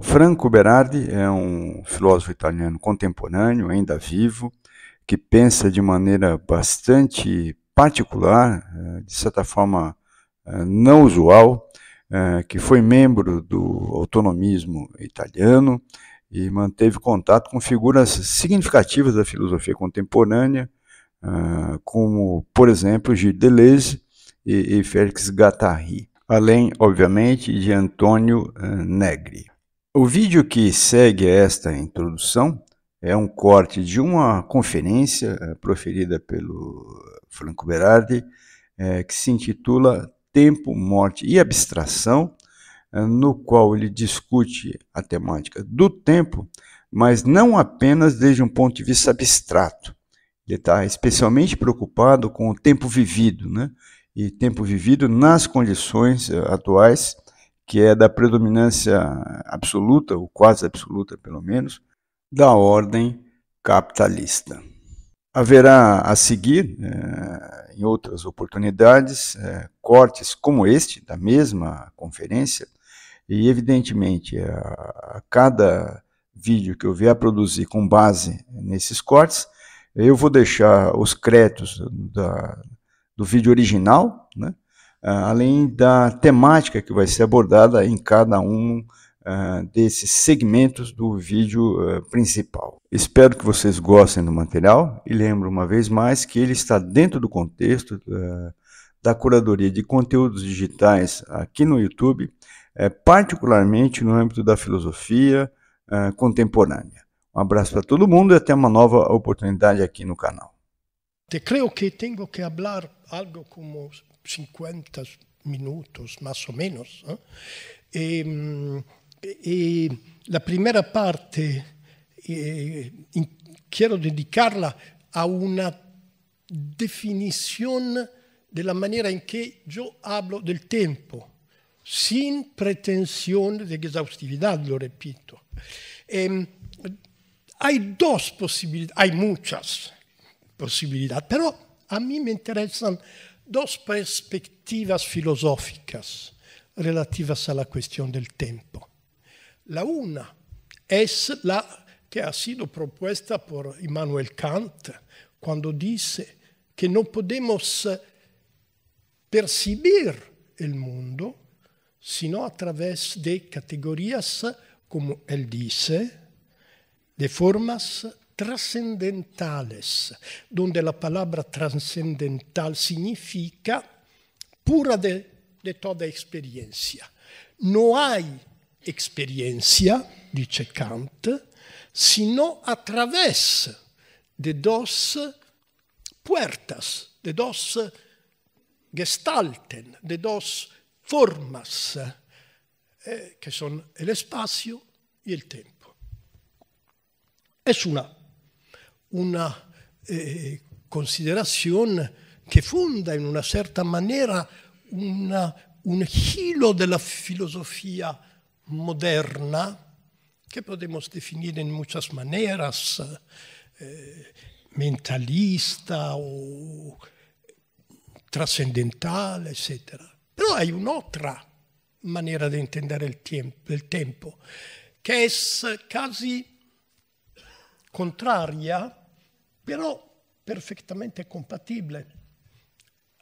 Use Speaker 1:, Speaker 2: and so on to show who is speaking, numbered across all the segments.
Speaker 1: Franco Berardi é um filósofo italiano contemporâneo, ainda vivo, que pensa de maneira bastante particular, eh, de certa forma eh, não usual, eh, que foi membro do autonomismo italiano e manteve contato com figuras significativas da filosofia contemporânea, como, por exemplo, Gilles Deleuze e Félix Guattari, além, obviamente, de Antônio Negri. O vídeo que segue esta introdução é um corte de uma conferência eh, proferida pelo Franco Berardi, eh, que se intitula Tempo, Morte e Abstração, eh, no qual ele discute a temática do tempo, mas não apenas desde um ponto de vista abstrato. Ele está especialmente preocupado com o tempo vivido, né? e tempo vivido nas condições atuais que é da predominância absoluta, ou quase absoluta pelo menos, da ordem capitalista. Haverá a seguir, eh, em outras oportunidades, eh, cortes como este, da mesma conferência, e evidentemente a, a cada vídeo que eu vier a produzir com base nesses cortes, eu vou deixar os créditos da, do vídeo original, né? Ah, além da temática que vai ser abordada em cada um ah, desses segmentos do vídeo ah, principal. Espero que vocês gostem do material e lembro uma vez mais que ele está dentro do contexto da curadoria de conteúdos digitais aqui no YouTube, eh, particularmente no âmbito da filosofia contemporânea. Um abraço para todo mundo e até uma nova oportunidade aqui no canal.
Speaker 2: Te creio que tenho que falar algo como 50 minutos más o menos. Em, la primera parte eh, quiero dedicarla a una definición de la manera en que yo hablo del tiempo, sin pretensión de exhaustividad, lo repito. Em, hay dos posibilidades, hay muchas posibilidades, pero a mí me interesan dos perspectivas filosóficas relativas a la cuestión del tiempo. La una es la que ha sido propuesta por Immanuel Kant cuando dice que no podemos eh, percibir el mundo sino a través de categorías, como él dice, de formas trascendentales, donde la palabra trascendental significa pura de, de, toda experiencia. No hay experiencia, dice Kant, sino a través de dos puertas, de dos gestalten, de dos formas, eh, que son el espacio y el tiempo. Es una una eh, considerazione che fonda in una certa maniera una, un filo della filosofia moderna, che podemos definire in muchas maneras, eh, mentalista o trascendentale, eccetera. Però hay un'altra maniera di entender il tempo, el tiempo que es casi contraria però perfettamente compatibile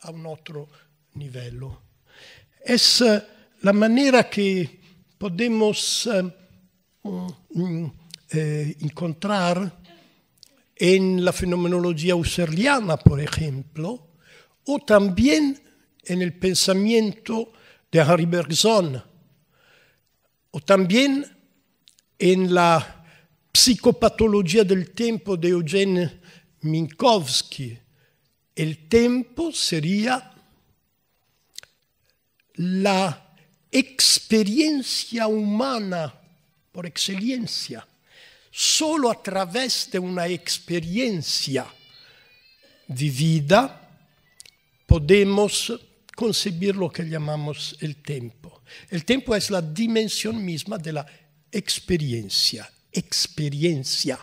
Speaker 2: a un altro livello. È la maniera che possiamo eh, mm, mm, eh incontrare en la fenomenologia husserliana, per esempio, o también nel pensamento di de Harry Bergson, o también nella psicopatologia del tempo di Eugène Eugene Minkowski, el tiempo sería la experiencia humana por excelencia. Solo a través de una experiencia de vida podemos concebir lo que llamamos el tiempo. El tiempo es la dimensión misma de la experiencia, experiencia.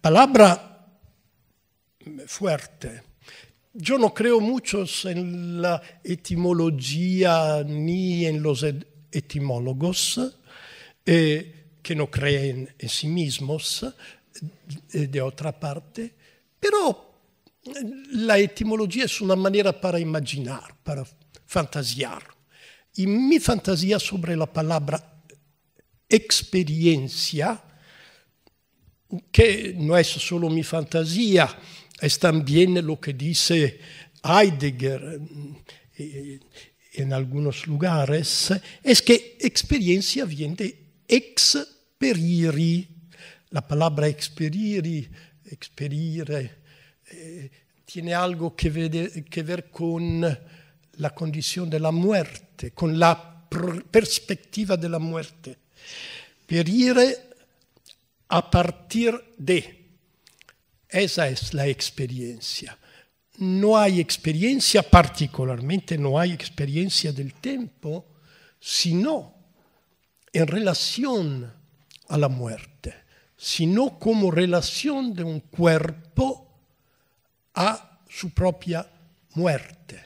Speaker 2: palabra fuerte. Yo no creo mucho en la etimología ni en los etimólogos, eh, que no creen en sí mismos, eh, de otra parte, pero eh, la etimología es una manera para imaginar, para fantasear. Y mi fantasía sobre la palabra experiencia che non è solo mia fantasia, è anche lo che dice Heidegger eh, eh, in alcuni luoghi, è che experiencia viene de experiri. La palabra experiri, experire, eh, tiene algo che vede, ver con la condizione della morte, con la perspectiva della morte. muerte. Perire a partir de. Esa es la experiencia. No hay experiencia, particularmente no hay experiencia del tiempo, sino en relación a la muerte, sino como relación de un cuerpo a su propia muerte.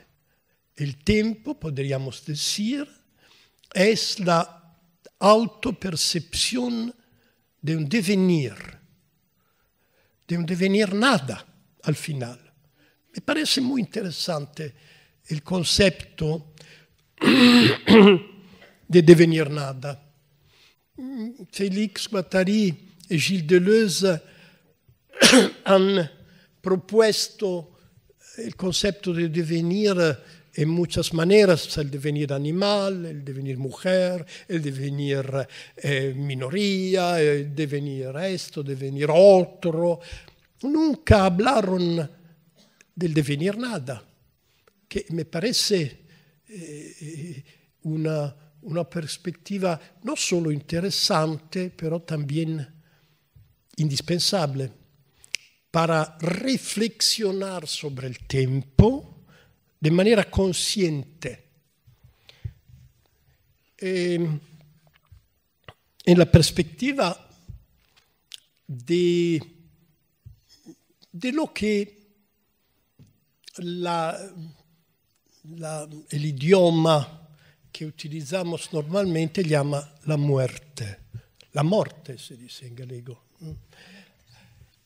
Speaker 2: El tiempo, podríamos decir, es la autopercepción de un devenir, de un devenir nada al final. Me parece muy interesante el concepto de devenir nada. Félix Guattari e Gilles Deleuze hanno proposto il concetto di devenire en muchas maneras, el devenir animal, el devenir mujer, el devenir eh, minoría, el devenir esto, devenir otro. Nunca hablaron del devenir nada, que me parece eh, una, una perspectiva no solo interesante, pero también indispensable para reflexionar sobre el tiempo de maniera consciente. Eh, en la perspectiva de, de lo la, la, el idioma que normalmente chiama la muerte. La morte si dice in galego,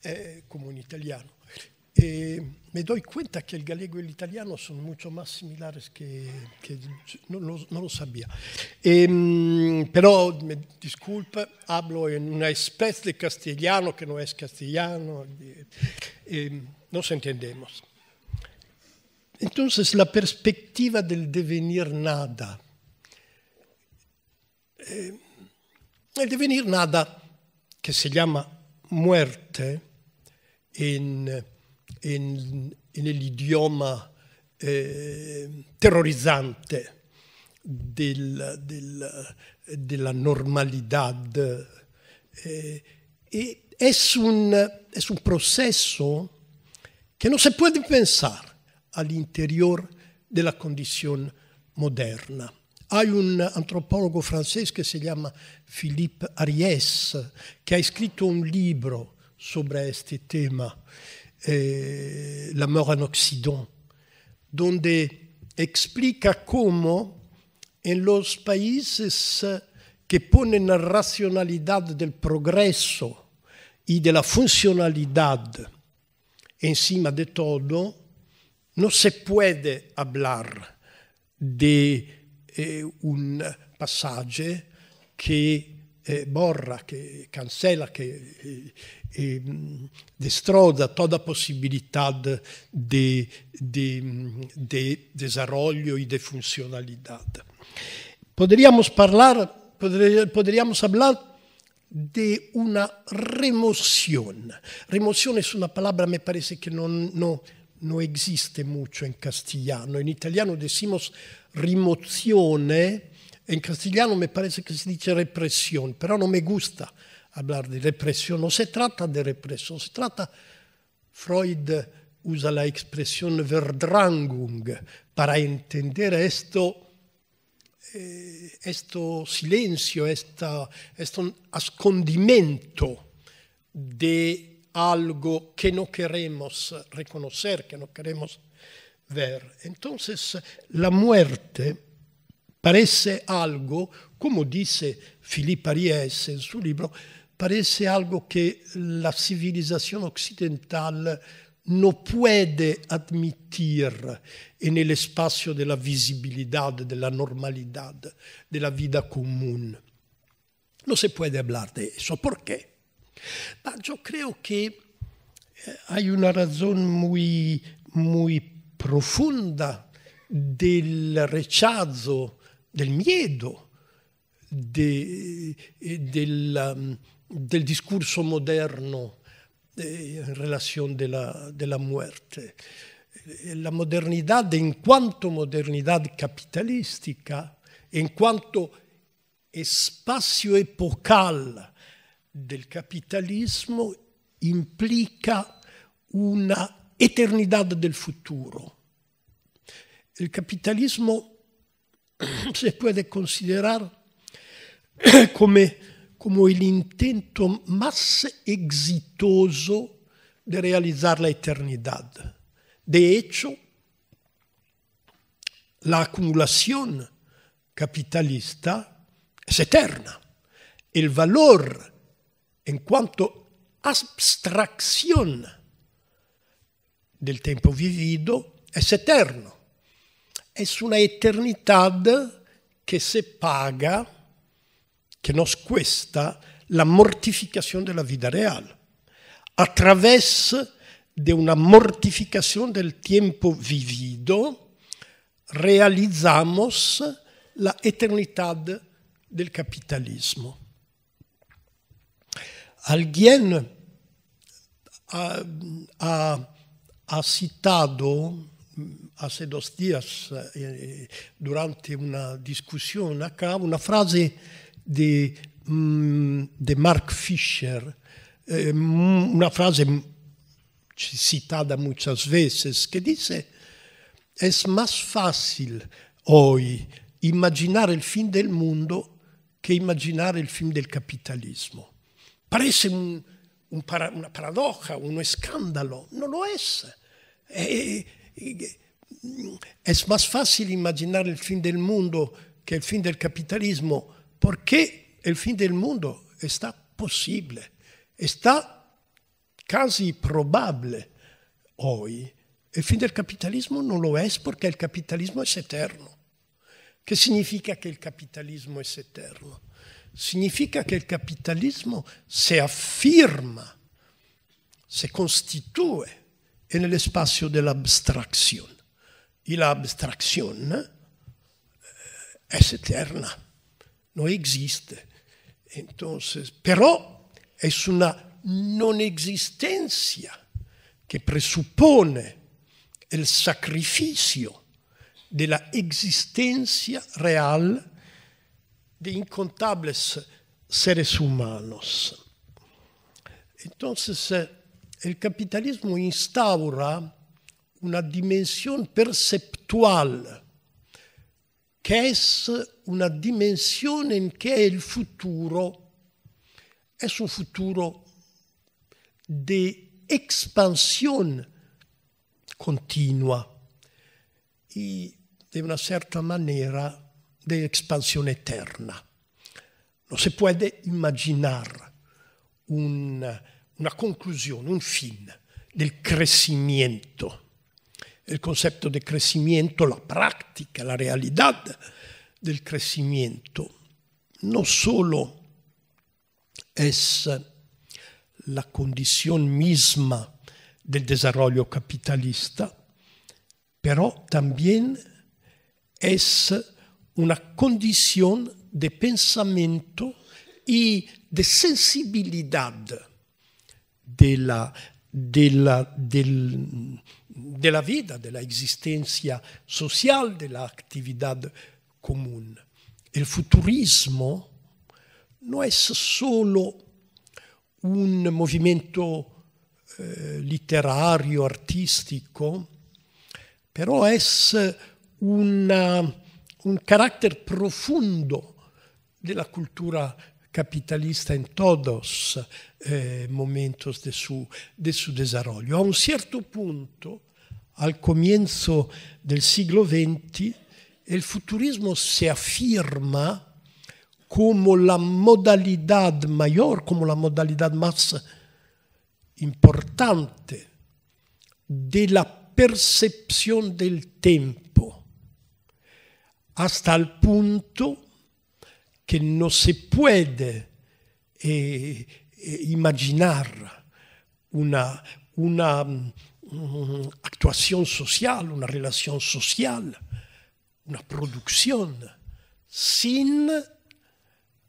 Speaker 2: eh, mm, come in italiano. Eh, me doy cuenta che il gallego e el italiano son mucho más similares che non, lo, no, lo, sabía. Eh, pero, me disculpe, hablo en una especie di castellano che non è castellano, Non nos entendemos. Entonces, la perspectiva del devenir nada. el devenir nada, que se llama muerte, en in, nell'idioma eh, terrorizzante del, del, della normalità eh, e è un, processo che non si può pensare puede della condizione moderna. Hay un antropologo francese che si chiama Philippe Ariès, che ha scritto un libro sobre questo tema. Eh, la mort en Occidente, donde explica cómo en los países que ponen la racionalidad del progreso y de la funcionalidad encima de todo, no se puede hablar de eh, un pasaje que eh, borra, che cancella, che eh, eh, mm, destroza tutta possibilità di mm, desarrollo e di funzionalità. Poderíamos parlare, poderíamos parlare di una remozione. Remoción è una palabra, me parece que no, no, no existe mucho en castellano. In italiano decimos rimozione, En castellano me parece que se dice represión, pero no me gusta hablar de represión. No se trata de represión, se trata, Freud usa la expresión verdrangung para entender esto. Eh, questo silenzio, questo ascondimento de algo que no queremos reconocer, que no queremos ver. Entonces, la muerte parece algo, come dice Filipe Arias en suo libro, parece algo que la civilizzazione occidentale non può admettere en el espacio de la visibilidad, de la normalidad, de la vida común. No se puede hablar de eso. ¿Por qué? Eh, hay una ragione molto profonda del rechazo del miedo, de, eh, del, um, del, discurso moderno eh, in relazione della, della muerte. Eh, la modernità, in quanto modernità capitalistica, in quanto spazio epocale del capitalismo, implica una eternità del futuro. Il capitalismo se puede considerar come, come el intento más exitoso di realizzare la eternidad. De hecho, la acumulación capitalista es eterna. El valor en cuanto abstracción del tiempo vivido es eterno è su una eternità che se paga, che nos questa, la mortificazione della vita reale, attraverso di una mortificazione del tempo vivido, realizzamos la eternità del capitalismo. Alguien ah, ha, ha, ha citato hace dos días, eh, durante una discussione acá, una frase di, mm, di Mark Fisher, eh, mm, una frase citata molte volte, que dice, È più facile oggi immaginare il fin del mondo che immaginare il fin del capitalismo. Parece un, un para, una paradoja, uno scandalo, non lo è. E, è più facile immaginare il fin del mondo che il fin del capitalismo, perché il fin del mondo è possibile, è quasi probabile oggi. Il fin del capitalismo non lo è perché il capitalismo è eterno. Che significa che il capitalismo è eterno? Significa che il capitalismo se afirma, se costituisce è nello spazio dell'abstrazione. E l'abstrazione eh, è eterna, non esiste. Entonces, però è una non esistenza che presuppone il sacrificio della existencia real di incontables seres humanos. Entonces, eh, il capitalismo instaura una dimensione perceptuale che è una dimensión en que il futuro è un futuro di espansione continua e di una certa maniera di espansione eterna. Non si può immaginare un una conclusione, un fin del crecimiento. Il concepto de crecimiento, la pratica, la realidad del crecimiento, non solo è la condizione misma del desarrollo capitalista, pero también è una condizione di pensamento e di sensibilità della, della, del, della vida, de la existencia social, de la futurismo non è solo un movimento eh, literario, artistico, però è una, un carattere profondo della cultura capitalista in todos eh, momentos de su, de su desarrollo. A un certo punto, al comienzo del siglo XX, il futurismo si afferma come la modalità mayor, come la modalità más importante della percezione del tempo, hasta il punto che non si può eh, eh, imaginar una, una um, actuación social, una relazione sociale, una produzione, sin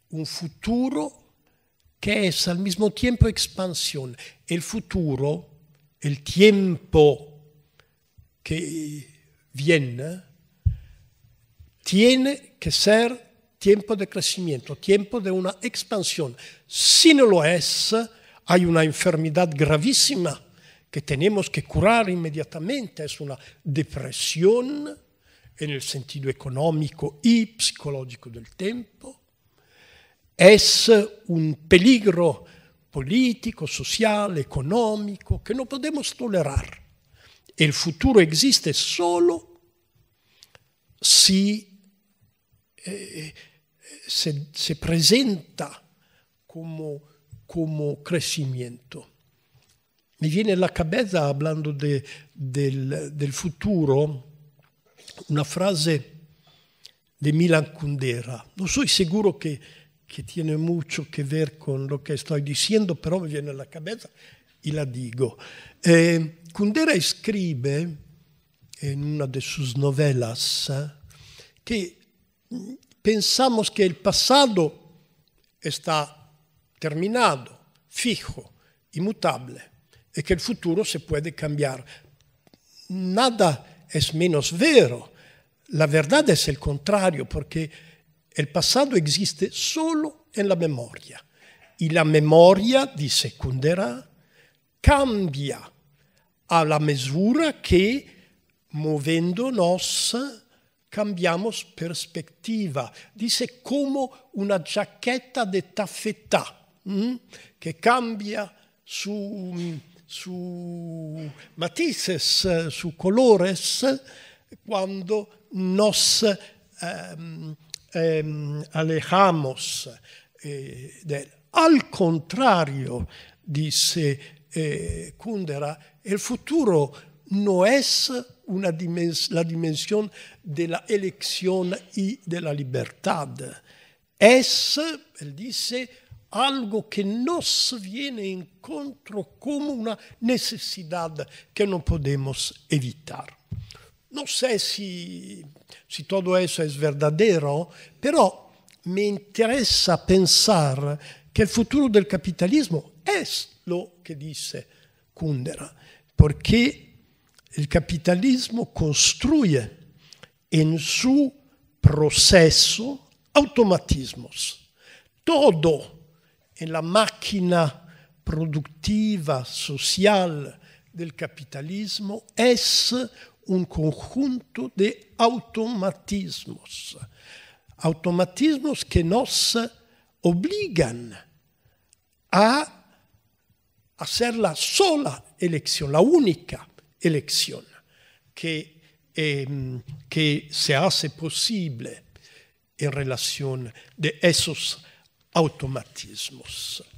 Speaker 2: un futuro che è al mismo tiempo expansión. il futuro, il tempo che viene, tiene que ser tiempo de crecimiento, tiempo de una expansión. Si no lo es, hay una enfermedad gravísima que tenemos que curar inmediatamente. Es una depresión en el sentido económico y psicológico del tiempo. Es un peligro político, social, económico que no podemos tolerar. El futuro existe solo si eh, se, se presenta come, como crecimiento. Me viene alla cabeza, parlando de, del, del futuro, una frase di Milan Kundera. Non sono sicuro che, que tiene a che vedere con lo che sto dicendo, però mi viene alla cabeza e la dico. Eh, Kundera scrive in una delle sue novelle eh, che pensamos que el pasado está terminado, fijo, inmutable, y que el futuro se puede cambiar. Nada es menos vero. La verdad es el contrario, porque el pasado existe solo en la memoria. Y la memoria, dice Kundera, cambia a la misura che, muovendonos, cambiamos perspectiva. Dice come una giacchetta di taffetà mm? che cambia su, su matices, su colores, quando nos ehm, ehm, alejamos eh, del. Al contrario, dice eh, Kundera, il futuro no es una dimens la dimensione della elezione e della libertà. la Es, él dice, algo che nos viene incontro come una necesidad que no podemos evitar. No sé si, tutto questo è es verdadero, pero me interesa pensare che il futuro del capitalismo è lo che dice Kundera, perché el capitalismo construye en su proceso automatismos. Todo en la máquina productiva, social del capitalismo es un conjunto de automatismos. Automatismos que nos obligan a hacer la sola elección, la única elección que, em, que se hace posible en relación de esos automatismos.